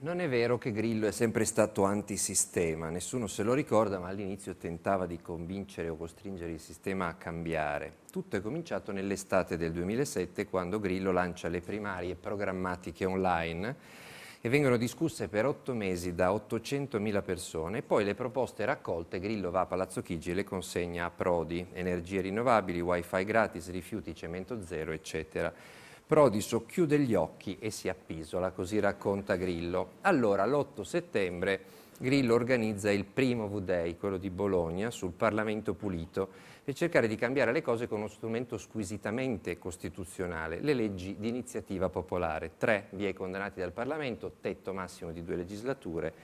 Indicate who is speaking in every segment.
Speaker 1: Non è vero che Grillo è sempre stato antisistema, nessuno se lo ricorda, ma all'inizio tentava di convincere o costringere il sistema a cambiare. Tutto è cominciato nell'estate del 2007 quando Grillo lancia le primarie programmatiche online e vengono discusse per otto mesi da 800.000 persone. Poi le proposte raccolte, Grillo va a Palazzo Chigi e le consegna a Prodi, energie rinnovabili, wifi gratis, rifiuti, cemento zero, eccetera. Prodiso chiude gli occhi e si appisola, così racconta Grillo. Allora, l'8 settembre Grillo organizza il primo V-Day, quello di Bologna, sul Parlamento pulito, per cercare di cambiare le cose con uno strumento squisitamente costituzionale, le leggi di iniziativa popolare. Tre vie condannati dal Parlamento, tetto massimo di due legislature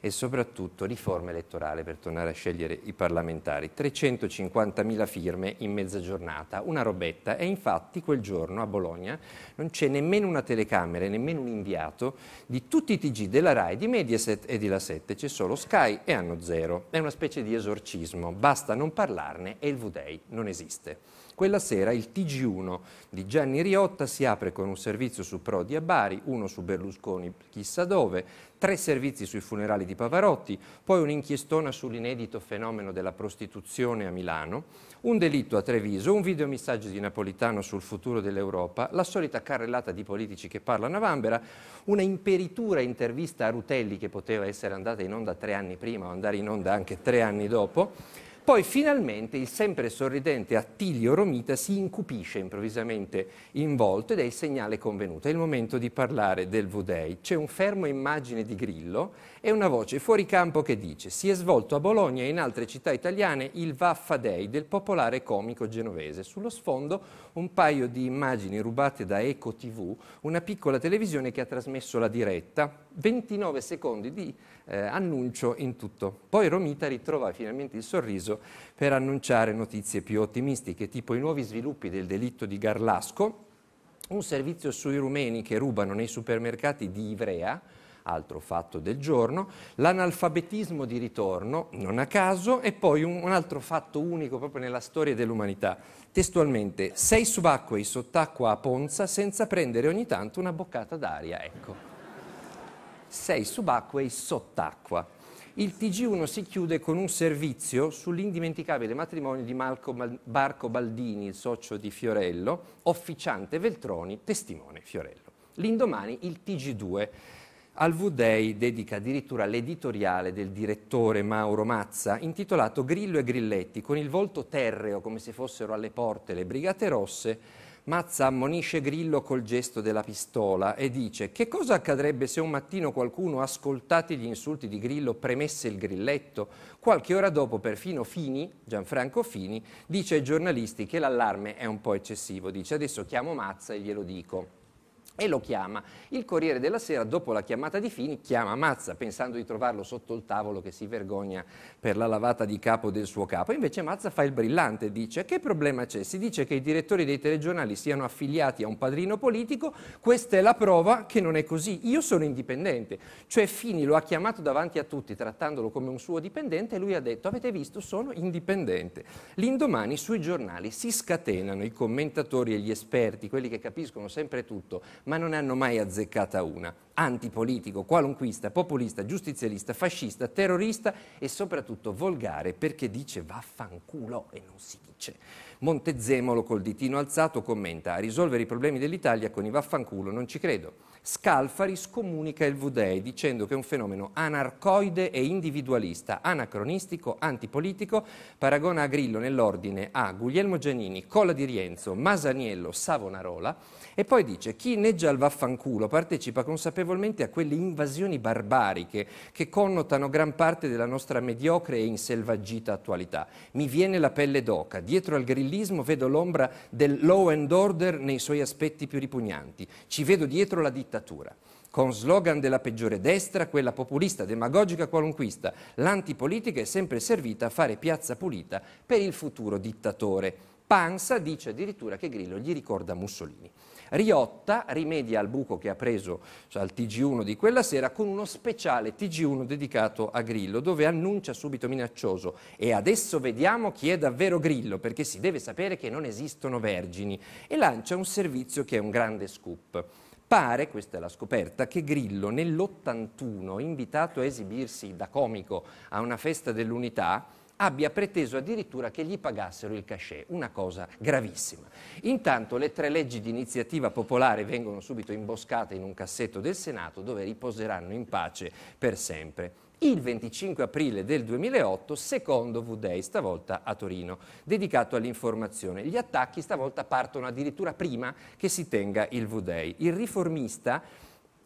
Speaker 1: e soprattutto riforma elettorale per tornare a scegliere i parlamentari. 350.000 firme in mezza giornata, una robetta e infatti quel giorno a Bologna non c'è nemmeno una telecamera, nemmeno un inviato di tutti i TG della RAI, di Mediaset e di La 7, c'è solo Sky e hanno zero. È una specie di esorcismo, basta non parlarne e il V-Day non esiste. Quella sera il TG1 di Gianni Riotta si apre con un servizio su Prodi a Bari, uno su Berlusconi chissà dove, tre servizi sui funerali di Pavarotti, poi un'inchiestona sull'inedito fenomeno della prostituzione a Milano, un delitto a Treviso, un videomissaggio di Napolitano sul futuro dell'Europa, la solita carrellata di politici che parlano a Vambera, una imperitura intervista a Rutelli che poteva essere andata in onda tre anni prima o andare in onda anche tre anni dopo, poi finalmente il sempre sorridente Attilio Romita si incupisce improvvisamente in volto ed è il segnale convenuto. È il momento di parlare del V-Day. C'è un fermo immagine di Grillo e una voce fuori campo che dice si è svolto a Bologna e in altre città italiane il Vaffa Day del popolare comico genovese. Sullo sfondo un paio di immagini rubate da Eco TV, una piccola televisione che ha trasmesso la diretta, 29 secondi di eh, annuncio in tutto. Poi Romita ritrova finalmente il sorriso per annunciare notizie più ottimistiche, tipo i nuovi sviluppi del delitto di Garlasco, un servizio sui rumeni che rubano nei supermercati di Ivrea, altro fatto del giorno, l'analfabetismo di ritorno, non a caso, e poi un, un altro fatto unico proprio nella storia dell'umanità. Testualmente, sei subacquei sott'acqua a Ponza senza prendere ogni tanto una boccata d'aria, ecco. Sei subacquei sott'acqua. Il TG1 si chiude con un servizio sull'indimenticabile matrimonio di Marco Baldini, il socio di Fiorello, officiante Veltroni, testimone Fiorello. L'indomani il TG2 al V-Day dedica addirittura l'editoriale del direttore Mauro Mazza, intitolato Grillo e Grilletti, con il volto terreo come se fossero alle porte le Brigate Rosse, Mazza ammonisce Grillo col gesto della pistola e dice che cosa accadrebbe se un mattino qualcuno, ascoltati gli insulti di Grillo, premesse il grilletto? Qualche ora dopo perfino Fini, Gianfranco Fini, dice ai giornalisti che l'allarme è un po' eccessivo, dice adesso chiamo Mazza e glielo dico e lo chiama. Il Corriere della Sera, dopo la chiamata di Fini, chiama Mazza, pensando di trovarlo sotto il tavolo che si vergogna per la lavata di capo del suo capo. Invece Mazza fa il brillante, dice che problema c'è? Si dice che i direttori dei telegiornali siano affiliati a un padrino politico, questa è la prova che non è così. Io sono indipendente, cioè Fini lo ha chiamato davanti a tutti trattandolo come un suo dipendente e lui ha detto avete visto sono indipendente. L'indomani sui giornali si scatenano i commentatori e gli esperti, quelli che capiscono sempre tutto, ma non ne hanno mai azzeccata una antipolitico, qualunquista, populista, giustizialista, fascista, terrorista e soprattutto volgare perché dice vaffanculo e non si dice. Montezemolo col ditino alzato commenta a risolvere i problemi dell'Italia con i vaffanculo non ci credo. Scalfari scomunica il v dicendo che è un fenomeno anarcoide e individualista, anacronistico, antipolitico, paragona a Grillo nell'ordine a Guglielmo Giannini, Colla di Rienzo, Masaniello, Savonarola e poi dice chi neggia il vaffanculo partecipa consapevolmente notevolmente a quelle invasioni barbariche che connotano gran parte della nostra mediocre e inselvaggita attualità. Mi viene la pelle d'oca, dietro al grillismo vedo l'ombra del law and order nei suoi aspetti più ripugnanti, ci vedo dietro la dittatura con slogan della peggiore destra, quella populista, demagogica, qualunquista. L'antipolitica è sempre servita a fare piazza pulita per il futuro dittatore. Pansa dice addirittura che Grillo gli ricorda Mussolini. Riotta rimedia al buco che ha preso cioè al TG1 di quella sera con uno speciale TG1 dedicato a Grillo dove annuncia subito minaccioso e adesso vediamo chi è davvero Grillo perché si deve sapere che non esistono vergini e lancia un servizio che è un grande scoop. Pare, questa è la scoperta, che Grillo nell'81, invitato a esibirsi da comico a una festa dell'unità, abbia preteso addirittura che gli pagassero il cachet, una cosa gravissima. Intanto le tre leggi di iniziativa popolare vengono subito imboscate in un cassetto del Senato dove riposeranno in pace per sempre il 25 aprile del 2008, secondo V-Day, stavolta a Torino, dedicato all'informazione. Gli attacchi stavolta partono addirittura prima che si tenga il V-Day. Il riformista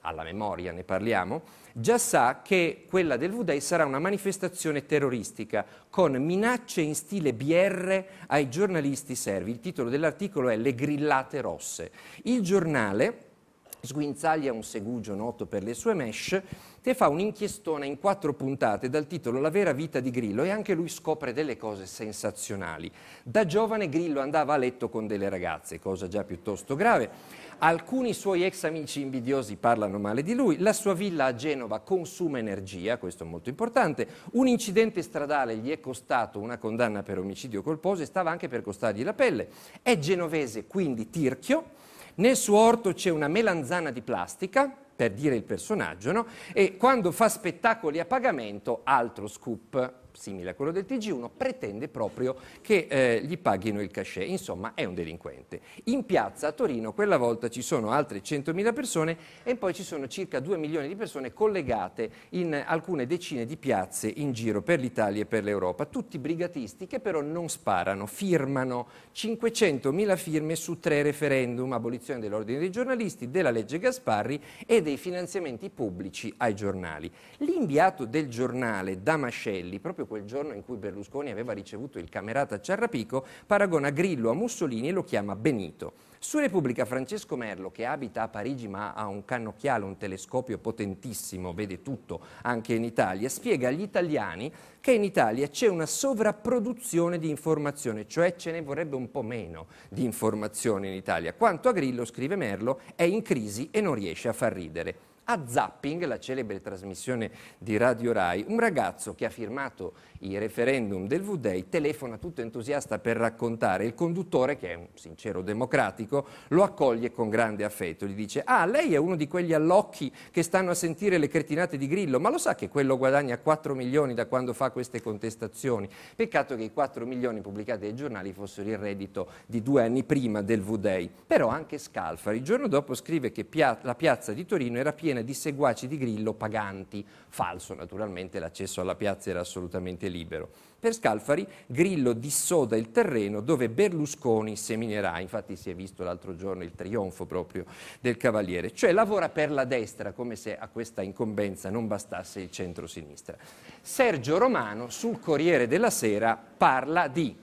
Speaker 1: alla memoria ne parliamo, già sa che quella del V-Day sarà una manifestazione terroristica con minacce in stile BR ai giornalisti servi. Il titolo dell'articolo è Le grillate rosse. Il giornale sguinzaglia un segugio noto per le sue mesh, che fa un'inchiestona in quattro puntate dal titolo La vera vita di Grillo e anche lui scopre delle cose sensazionali. Da giovane Grillo andava a letto con delle ragazze, cosa già piuttosto grave. Alcuni suoi ex amici invidiosi parlano male di lui, la sua villa a Genova consuma energia, questo è molto importante, un incidente stradale gli è costato una condanna per omicidio colposo e stava anche per costargli la pelle. È genovese, quindi tirchio nel suo orto c'è una melanzana di plastica, per dire il personaggio, no? e quando fa spettacoli a pagamento, altro scoop simile a quello del TG1, pretende proprio che eh, gli paghino il cachet, insomma è un delinquente. In piazza a Torino quella volta ci sono altre 100.000 persone e poi ci sono circa 2 milioni di persone collegate in alcune decine di piazze in giro per l'Italia e per l'Europa, tutti brigatisti che però non sparano, firmano 500.000 firme su tre referendum, abolizione dell'ordine dei giornalisti, della legge Gasparri e dei finanziamenti pubblici ai giornali. L'inviato del giornale Damascelli, proprio proprio quel giorno in cui Berlusconi aveva ricevuto il camerata a Cerrapico, paragona Grillo a Mussolini e lo chiama Benito. Su Repubblica Francesco Merlo, che abita a Parigi ma ha un cannocchiale, un telescopio potentissimo, vede tutto anche in Italia, spiega agli italiani che in Italia c'è una sovrapproduzione di informazione, cioè ce ne vorrebbe un po' meno di informazione in Italia. Quanto a Grillo, scrive Merlo, è in crisi e non riesce a far ridere a Zapping, la celebre trasmissione di Radio Rai, un ragazzo che ha firmato il referendum del V-Day telefona tutto entusiasta per raccontare. Il conduttore, che è un sincero democratico, lo accoglie con grande affetto. Gli dice, ah, lei è uno di quegli allocchi che stanno a sentire le cretinate di Grillo, ma lo sa che quello guadagna 4 milioni da quando fa queste contestazioni? Peccato che i 4 milioni pubblicati dai giornali fossero il reddito di due anni prima del V-Day. Però anche Scalfari, il giorno dopo, scrive che pia- la piazza di Torino era piena piena di seguaci di Grillo paganti. Falso, naturalmente, l'accesso alla piazza era assolutamente libero. Per Scalfari, Grillo dissoda il terreno dove Berlusconi seminerà, infatti si è visto l'altro giorno il trionfo proprio del Cavaliere, cioè lavora per la destra, come se a questa incombenza non bastasse il centro-sinistra. Sergio Romano sul Corriere della Sera parla di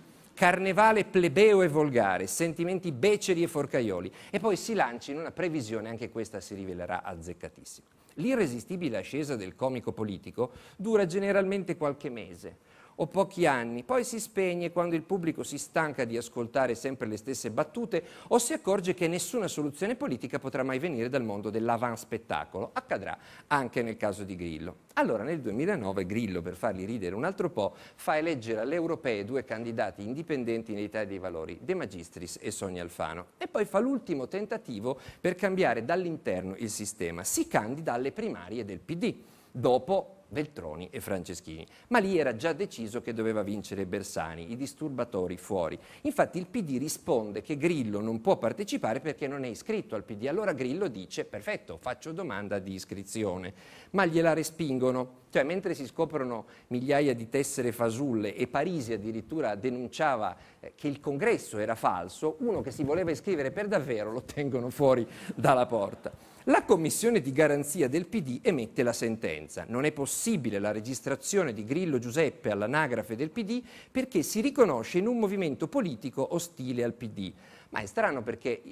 Speaker 1: carnevale plebeo e volgare, sentimenti beceri e forcaioli e poi si lanci in una previsione, anche questa si rivelerà azzeccatissima. L'irresistibile ascesa del comico politico dura generalmente qualche mese, o pochi anni, poi si spegne quando il pubblico si stanca di ascoltare sempre le stesse battute o si accorge che nessuna soluzione politica potrà mai venire dal mondo dell'avanspettacolo. Accadrà anche nel caso di Grillo. Allora nel 2009 Grillo, per farli ridere un altro po', fa eleggere alle europee due candidati indipendenti in Italia dei Valori, De Magistris e Sonia Alfano. E poi fa l'ultimo tentativo per cambiare dall'interno il sistema. Si candida alle primarie del PD. Dopo Veltroni e Franceschini. Ma lì era già deciso che doveva vincere Bersani, i disturbatori fuori. Infatti il PD risponde che Grillo non può partecipare perché non è iscritto al PD. Allora Grillo dice perfetto, faccio domanda di iscrizione, ma gliela respingono. Cioè, mentre si scoprono migliaia di tessere fasulle e Parisi addirittura denunciava eh, che il congresso era falso, uno che si voleva iscrivere per davvero lo tengono fuori dalla porta. La commissione di garanzia del PD emette la sentenza. Non è possibile la registrazione di Grillo Giuseppe all'anagrafe del PD perché si riconosce in un movimento politico ostile al PD. Ma è strano perché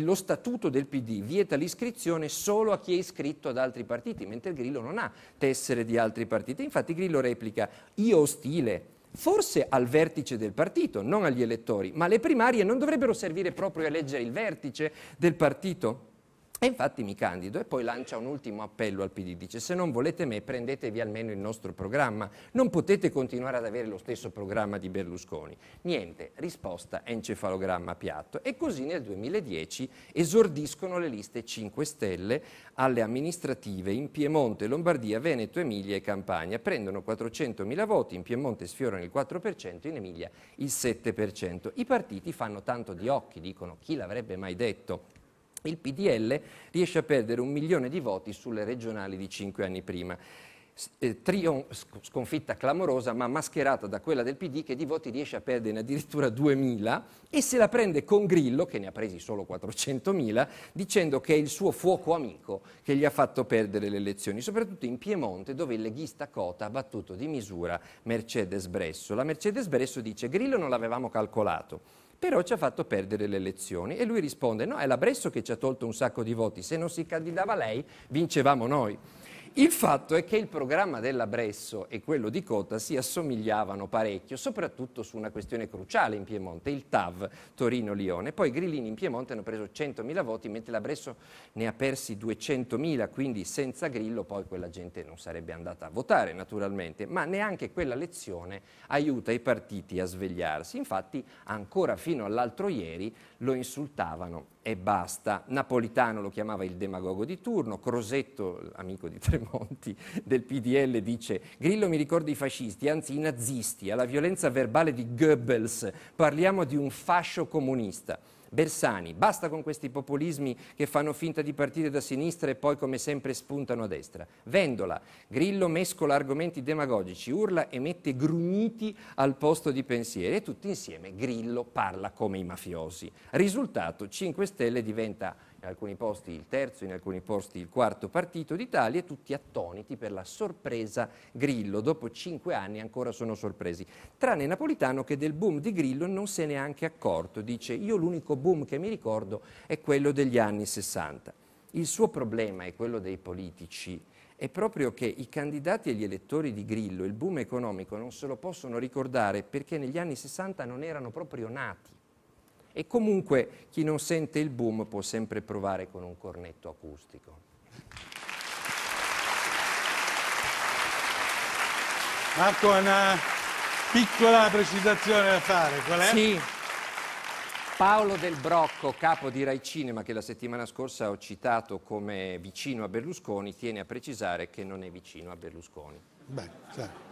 Speaker 1: lo statuto del PD vieta l'iscrizione solo a chi è iscritto ad altri partiti, mentre Grillo non ha tessere di altri partiti. Infatti Grillo replica, io ostile, forse al vertice del partito, non agli elettori, ma le primarie non dovrebbero servire proprio a eleggere il vertice del partito? E infatti mi candido e poi lancia un ultimo appello al PD, dice se non volete me prendetevi almeno il nostro programma, non potete continuare ad avere lo stesso programma di Berlusconi. Niente, risposta encefalogramma piatto. E così nel 2010 esordiscono le liste 5 Stelle alle amministrative in Piemonte, Lombardia, Veneto, Emilia e Campania. Prendono 400.000 voti, in Piemonte sfiorano il 4%, in Emilia il 7%. I partiti fanno tanto di occhi, dicono chi l'avrebbe mai detto il PDL riesce a perdere un milione di voti sulle regionali di cinque anni prima eh, trion- sconfitta clamorosa ma mascherata da quella del PD che di voti riesce a perdere addirittura 2.000 e se la prende con Grillo, che ne ha presi solo 400.000, dicendo che è il suo fuoco amico che gli ha fatto perdere le elezioni, soprattutto in Piemonte dove il leghista Cota ha battuto di misura Mercedes Bresso. La Mercedes Bresso dice Grillo non l'avevamo calcolato però ci ha fatto perdere le elezioni. E lui risponde, no, è la Bresso che ci ha tolto un sacco di voti, se non si candidava lei vincevamo noi. Il fatto è che il programma della Bresso e quello di Cota si assomigliavano parecchio, soprattutto su una questione cruciale in Piemonte, il TAV Torino-Lione. Poi Grillini in Piemonte hanno preso 100.000 voti, mentre la Bresso ne ha persi 200.000, quindi senza Grillo poi quella gente non sarebbe andata a votare naturalmente, ma neanche quella lezione aiuta i partiti a svegliarsi. Infatti ancora fino all'altro ieri lo insultavano e basta. Napolitano lo chiamava il demagogo di turno, Crosetto, amico di Tremonti del PDL, dice Grillo mi ricorda i fascisti, anzi i nazisti, alla violenza verbale di Goebbels, parliamo di un fascio comunista. Bersani, basta con questi populismi che fanno finta di partire da sinistra e poi come sempre spuntano a destra. Vendola, Grillo mescola argomenti demagogici, urla e mette grugniti al posto di pensieri e tutti insieme Grillo parla come i mafiosi. Risultato 5 Stelle diventa in alcuni posti il terzo, in alcuni posti il quarto partito d'Italia, tutti attoniti per la sorpresa Grillo. Dopo cinque anni ancora sono sorpresi, tranne Napolitano che del boom di Grillo non se n'è anche accorto. Dice io l'unico boom che mi ricordo è quello degli anni 60. Il suo problema è quello dei politici è proprio che i candidati e gli elettori di Grillo il boom economico non se lo possono ricordare perché negli anni 60 non erano proprio nati. E comunque chi non sente il boom può sempre provare con un cornetto acustico. Marco una piccola precisazione da fare, qual è? Sì. Paolo Del Brocco, capo di Rai Cinema, che la settimana scorsa ho citato come vicino a Berlusconi, tiene a precisare che non è vicino a Berlusconi. Beh, certo.